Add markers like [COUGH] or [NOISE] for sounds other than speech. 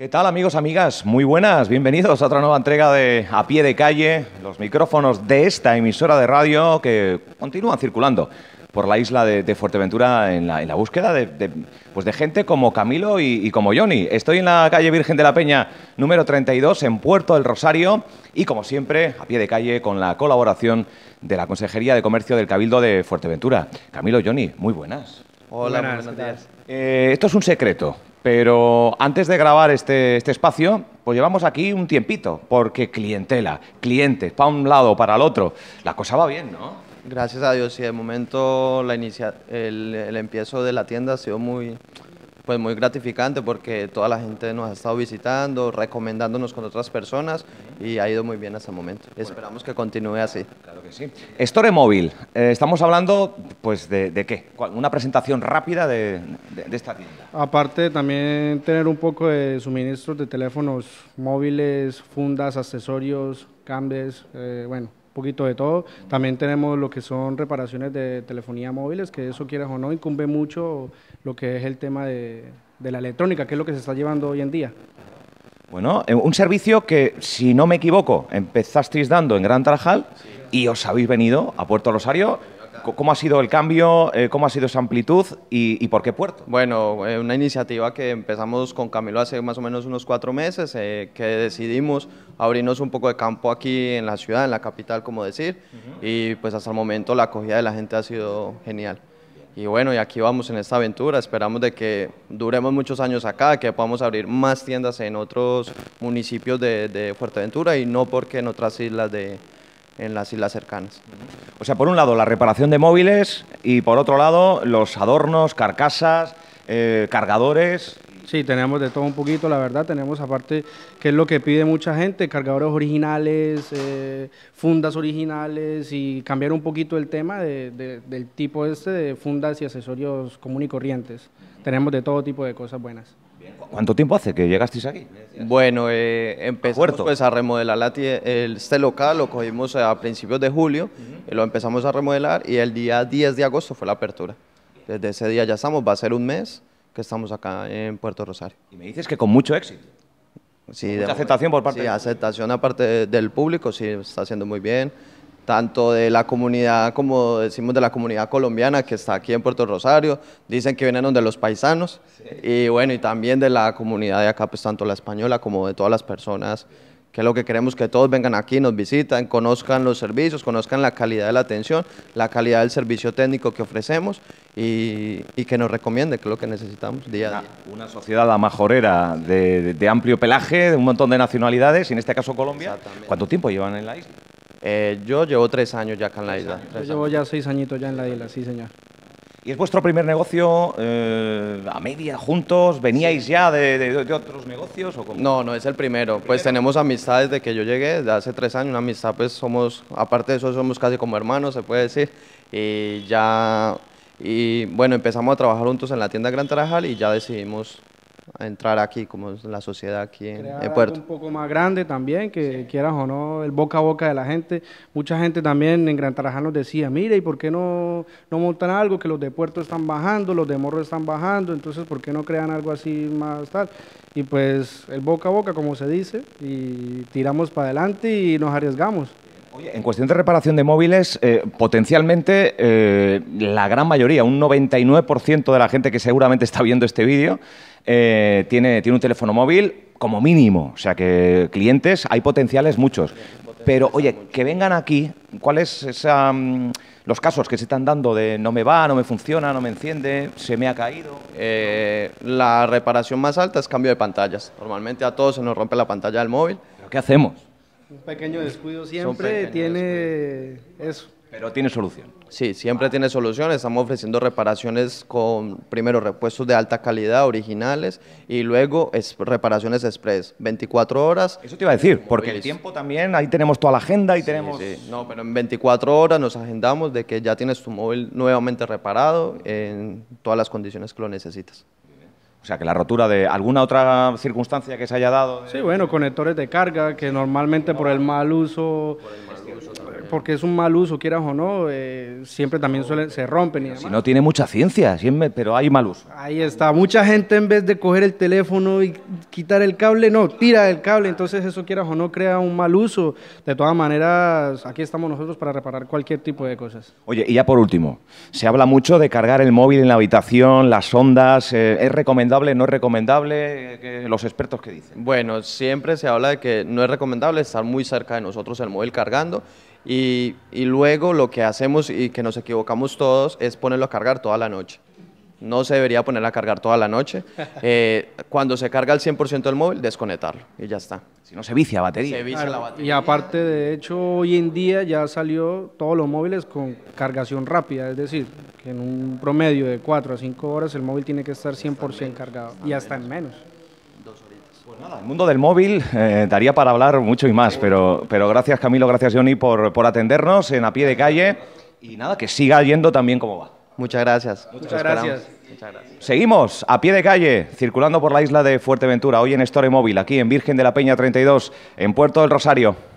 ¿Qué tal amigos, amigas? Muy buenas, bienvenidos a otra nueva entrega de A Pie de Calle, los micrófonos de esta emisora de radio que continúan circulando por la isla de, Fuerteventura en la, búsqueda de, pues de gente como Camilo y, como Johnny. Estoy en la calle Virgen de la Peña número 32 en Puerto del Rosario y como siempre a pie de calle con la colaboración de la Consejería de Comercio del Cabildo de Fuerteventura. Camilo, Johnny, muy buenas. Hola, buenas, tardes. Eh, esto es un secreto, pero antes de grabar este, este, espacio, pues llevamos aquí un tiempito, porque clientela, clientes, para un lado, para el otro, la cosa va bien, ¿no? Gracias a Dios, y de momento el, empiezo de la tienda ha sido muy, pues muy gratificante porque toda la gente nos ha estado visitando, recomendándonos con otras personas y ha ido muy bien hasta el momento. Esperamos que continúe así. Claro que sí. Store Móvil, eh, estamos hablando pues de, qué? Una presentación rápida de, esta tienda. Aparte también tener un poco de suministros de teléfonos móviles, fundas, accesorios, cambios, eh, bueno, un poquito de todo. También tenemos lo que son reparaciones de telefonía móviles, que eso quieras o no, incumbe mucho lo que es el tema de, la electrónica, que es lo que se está llevando hoy en día. Bueno, eh, un servicio que, si no me equivoco, empezasteis dando en Gran Tarajal y os habéis venido a Puerto Rosario ¿Cómo ha sido el cambio? Eh, ¿Cómo ha sido esa amplitud? ¿Y, por qué Puerto? Bueno, eh, una iniciativa que empezamos con Camilo hace más o menos unos cuatro meses, eh, que decidimos abrirnos un poco de campo aquí en la ciudad, en la capital, como decir, y pues hasta el momento la acogida de la gente ha sido genial. Y bueno, y aquí vamos en esta aventura, esperamos de que duremos muchos años acá, que podamos abrir más tiendas en otros municipios de, de Fuerteventura y no porque en otras islas de, en las islas cercanas. O sea, por un lado la reparación de móviles y por otro lado los adornos, carcasas, eh, cargadores. Sí, tenemos de todo un poquito, la verdad, tenemos aparte, que es lo que pide mucha gente, cargadores originales, eh, fundas originales y cambiar un poquito el tema de, del tipo este de fundas y accesorios común y corrientes. Tenemos de todo tipo de cosas buenas. ¿Cuánto tiempo hace que llegasteis aquí? Bueno, eh, empezamos a pues, a remodelar este local, lo cogimos eh, a principios de julio, lo empezamos a remodelar y el día 10 de agosto fue la apertura. Desde ese día ya estamos, va a ser un mes que estamos acá en Puerto Rosario. Y me dices que con mucho éxito. Sí, aceptación por parte sí, aceptación aparte del público, sí, está haciendo muy bien tanto de la comunidad, como decimos, de la comunidad colombiana que está aquí en Puerto Rosario, dicen que vienen de los paisanos, y bueno, y también de la comunidad de acá, pues tanto la española como de todas las personas, que lo que queremos que todos vengan aquí, nos visiten, conozcan los servicios, conozcan la calidad de la atención, la calidad del servicio técnico que ofrecemos y, que nos recomiende, que es lo que necesitamos día a día. Una, sociedad amajorera de, de, de, amplio pelaje, de un montón de nacionalidades, y en este caso Colombia. ¿Cuánto tiempo llevan en la isla? Eh, yo llevo tres años ya acá en la isla. Yo llevo ya seis añitos ya en la isla, sí, señor. ¿Y es vuestro primer negocio eh, a media, juntos? ¿Veníais ya de, de, otros negocios? O No, no es el primero. pues tenemos amistades desde que yo llegué, desde hace tres años, una amistad, pues somos, aparte de eso, somos casi como hermanos, se puede decir. Y ya, y bueno, empezamos a trabajar juntos en la tienda Gran Tarajal y ya decidimos entrar aquí, como la sociedad aquí en, Puerto. un poco más grande también, que quieras o no, el boca a boca de la gente. Mucha gente también en Gran Tarajano nos decía, mire, ¿y por qué no, no montan algo? Que los de Puerto están bajando, los de Morro están bajando, entonces ¿por qué no crean algo así más tal? Y pues el boca a boca, como se dice, y tiramos para adelante y nos arriesgamos en cuestión de reparación de móviles, eh, potencialmente eh, la gran mayoría, un 99% de la gente que seguramente está viendo este vídeo, eh, tiene, tiene un teléfono móvil como mínimo. O sea que clientes hay potenciales muchos. Pero oye, que vengan aquí, ¿cuáles son mm, los casos que se están dando de no me va, no me funciona, no me enciende, se me ha caído? la reparación más alta es cambio de pantallas. Normalmente a todos se nos rompe la pantalla del móvil. qué hacemos? Un pequeño descuido siempre tiene eso. Pero tiene solución. Sí, siempre tiene solución. Estamos ofreciendo reparaciones con, primero, repuestos de alta calidad, originales, y luego es, reparaciones express, 24 horas. Eso te iba a decir, porque el tiempo también, ahí tenemos toda la agenda y tenemos... Sí. No, pero en 24 horas nos agendamos de que ya tienes tu móvil nuevamente reparado en todas las condiciones que lo necesitas. O sea, que la rotura de alguna otra circunstancia que se haya dado. Sí, bueno, conectores de carga que normalmente por el mal uso porque es un mal uso, quieras o no, eh, siempre también suelen, se rompen. Y Si no tiene mucha ciencia, siempre, pero hay mal uso. Ahí está, mucha gente en vez de coger el teléfono y quitar el cable, no, tira el cable, entonces eso quieras o no crea un mal uso. De todas maneras, aquí estamos nosotros para reparar cualquier tipo de cosas. Oye, y ya por último, se habla mucho de cargar el móvil en la habitación, las ondas, eh, ¿es recomendable, no es recomendable? los expertos que dicen. Bueno, siempre se habla de que no es recomendable estar muy cerca de nosotros el móvil cargando y, luego lo que hacemos y que nos equivocamos todos es ponerlo a cargar toda la noche. No se debería poner a cargar toda la noche. [LAUGHS] Eh, cuando se carga al 100% el móvil, desconectarlo y ya está. Si no, se vicia la batería. Y aparte, de hecho, hoy en día ya salió todos los móviles con cargación rápida, es decir, que en un promedio de 4 a 5 horas el móvil tiene que estar 100% cargado y hasta en menos el mundo del móvil eh, daría para hablar mucho y más, pero, pero gracias Camilo, gracias Johnny por, por atendernos en a pie de calle y nada, que siga yendo también como va. Muchas gracias. Muchas gracias. Seguimos a pie de calle, circulando por la isla de Fuerteventura, hoy en Store Móvil, aquí en Virgen de la Peña 32, en Puerto del Rosario.